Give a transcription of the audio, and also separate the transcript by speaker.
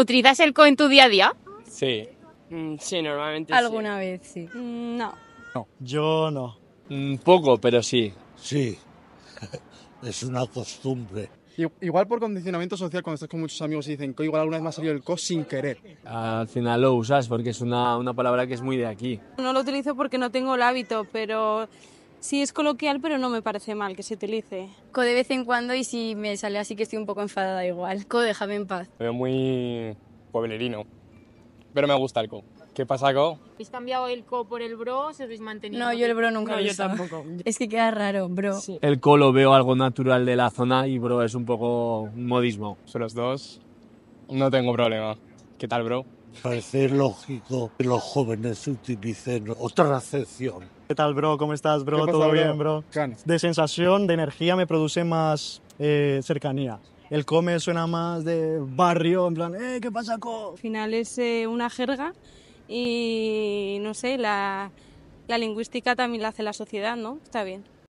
Speaker 1: ¿Utilizas el co en tu día a día?
Speaker 2: Sí. Mm, sí, normalmente ¿Alguna
Speaker 1: vez sí? Mm, no.
Speaker 2: No. Yo no. Mm, poco, pero sí. Sí. es una costumbre. Igual por condicionamiento social, cuando estás con muchos amigos y dicen que igual alguna vez me ha salido el co sin querer. Al final lo usas porque es una, una palabra que es muy de aquí.
Speaker 1: No lo utilizo porque no tengo el hábito, pero Sí, es coloquial, pero no me parece mal que se utilice. Co de vez en cuando y si me sale así que estoy un poco enfadada igual. Co, déjame en paz.
Speaker 2: veo muy pueblerino, pero me gusta el co. ¿Qué pasa, co?
Speaker 1: ¿Habéis cambiado el co por el bro o se habéis mantenido? No, yo el bro nunca no, yo tampoco. Es que queda raro, bro. El
Speaker 2: co lo veo algo natural de la zona y bro es un poco modismo. Son los dos. No tengo problema. ¿Qué tal, bro? Parece lógico que los jóvenes utilicen otra acepción. ¿Qué tal, bro? ¿Cómo estás, bro? ¿Todo bien, bro? De sensación, de energía, me produce más eh, cercanía. El come suena más de barrio, en plan, ¡eh,
Speaker 1: qué pasa, co! Al final es eh, una jerga y, no sé, la, la lingüística también la hace la sociedad, ¿no? Está bien.